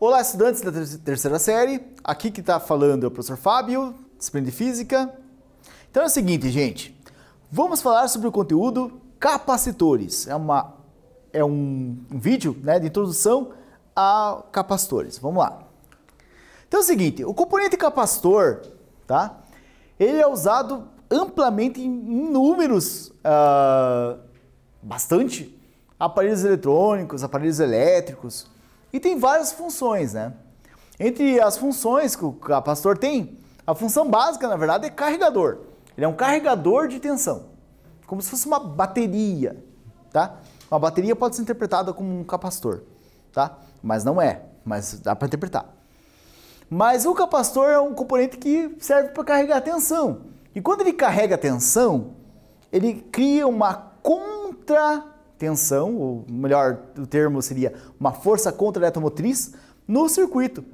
Olá, estudantes da terceira série. Aqui que está falando é o professor Fábio, disciplina de Física. Então é o seguinte, gente. Vamos falar sobre o conteúdo capacitores. É, uma, é um, vídeo né, de introdução a capacitores. Vamos lá. Então é o seguinte, o componente capacitor, tá? Ele é usado amplamente em inúmeros, uh, bastante, aparelhos eletrônicos, aparelhos elétricos, e tem várias funções, né? Entre as funções que o capacitor tem, a função básica, na verdade, é carregador. Ele é um carregador de tensão, como se fosse uma bateria, tá? Uma bateria pode ser interpretada como um capacitor, tá? Mas não é, mas dá para interpretar. Mas o capacitor é um componente que serve para carregar tensão. E quando ele carrega tensão, ele cria uma contra tensão, ou melhor, o termo seria uma força contra-eletromotriz, no circuito,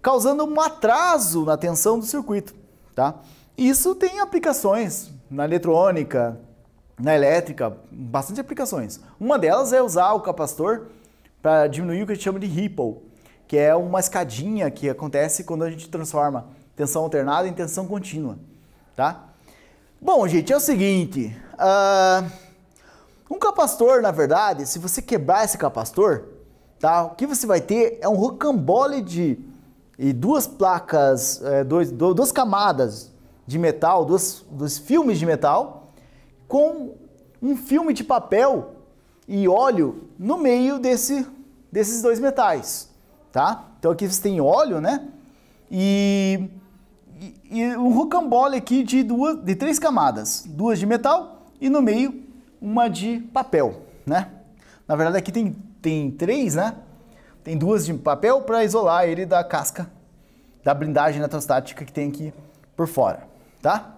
causando um atraso na tensão do circuito. Tá? Isso tem aplicações na eletrônica, na elétrica, bastante aplicações. Uma delas é usar o capacitor para diminuir o que a gente chama de ripple, que é uma escadinha que acontece quando a gente transforma tensão alternada em tensão contínua. Tá? Bom, gente, é o seguinte. Uh um capacitor, na verdade, se você quebrar esse capacitor, tá? O que você vai ter é um rocambole de e duas placas, é, dois, duas camadas de metal, dois, dois filmes de metal, com um filme de papel e óleo no meio desse, desses dois metais, tá? Então aqui você tem óleo, né? E, e, e um rocambole aqui de, duas, de três camadas, duas de metal e no meio uma de papel, né? Na verdade aqui tem, tem três, né? Tem duas de papel para isolar ele da casca da blindagem eletrostática que tem aqui por fora, tá?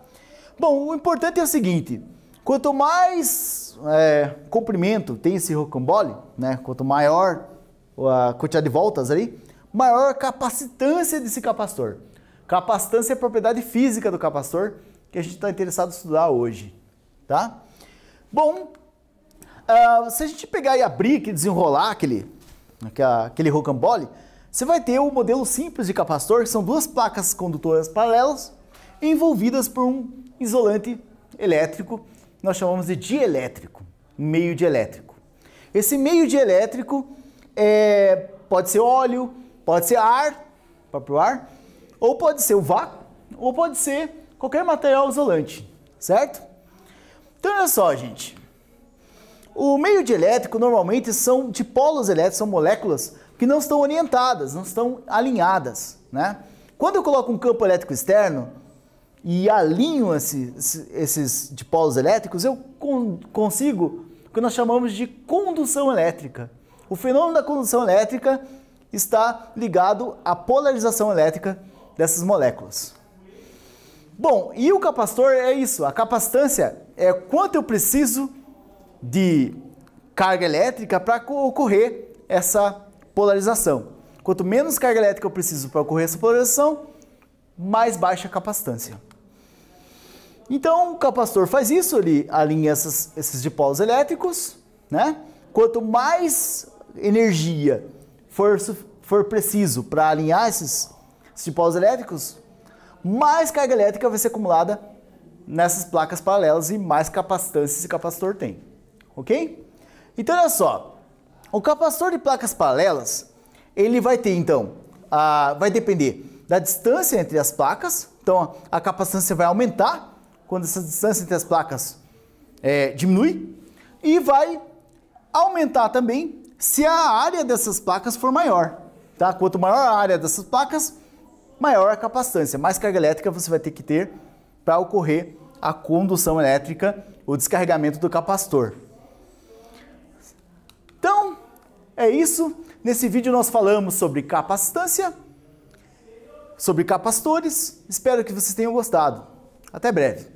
Bom, o importante é o seguinte, quanto mais é, comprimento tem esse rocambole, né? Quanto maior a quantidade de voltas ali, maior a capacitância desse capacitor. Capacitância é a propriedade física do capacitor que a gente está interessado em estudar hoje, tá? Bom, uh, se a gente pegar e abrir e desenrolar aquele, aquele rocambole, você vai ter o um modelo simples de capacitor, que são duas placas condutoras paralelas envolvidas por um isolante elétrico, nós chamamos de dielétrico, meio dielétrico. Esse meio dielétrico é, pode ser óleo, pode ser ar, próprio ar, ou pode ser o vácuo, ou pode ser qualquer material isolante, certo? Então olha só, gente. O meio dielétrico normalmente são dipolos elétricos, são moléculas que não estão orientadas, não estão alinhadas, né? Quando eu coloco um campo elétrico externo e alinho esse, esses dipolos elétricos, eu con consigo o que nós chamamos de condução elétrica. O fenômeno da condução elétrica está ligado à polarização elétrica dessas moléculas. Bom, e o capacitor é isso, a capacitância é quanto eu preciso de carga elétrica para ocorrer essa polarização. Quanto menos carga elétrica eu preciso para ocorrer essa polarização, mais baixa a capacitância. Então o capacitor faz isso, ele alinha essas, esses dipolos elétricos, né? Quanto mais energia for, for preciso para alinhar esses, esses dipolos elétricos, mais carga elétrica vai ser acumulada nessas placas paralelas e mais capacitância esse capacitor tem. Ok? Então olha só, o capacitor de placas paralelas, ele vai ter então, a, vai depender da distância entre as placas, então a, a capacitância vai aumentar quando essa distância entre as placas é, diminui e vai aumentar também se a área dessas placas for maior. Tá? Quanto maior a área dessas placas, maior a capacitância, mais carga elétrica você vai ter que ter para ocorrer a condução elétrica, o descarregamento do capacitor. Então, é isso. Nesse vídeo nós falamos sobre capacitância, sobre capacitores. Espero que vocês tenham gostado. Até breve.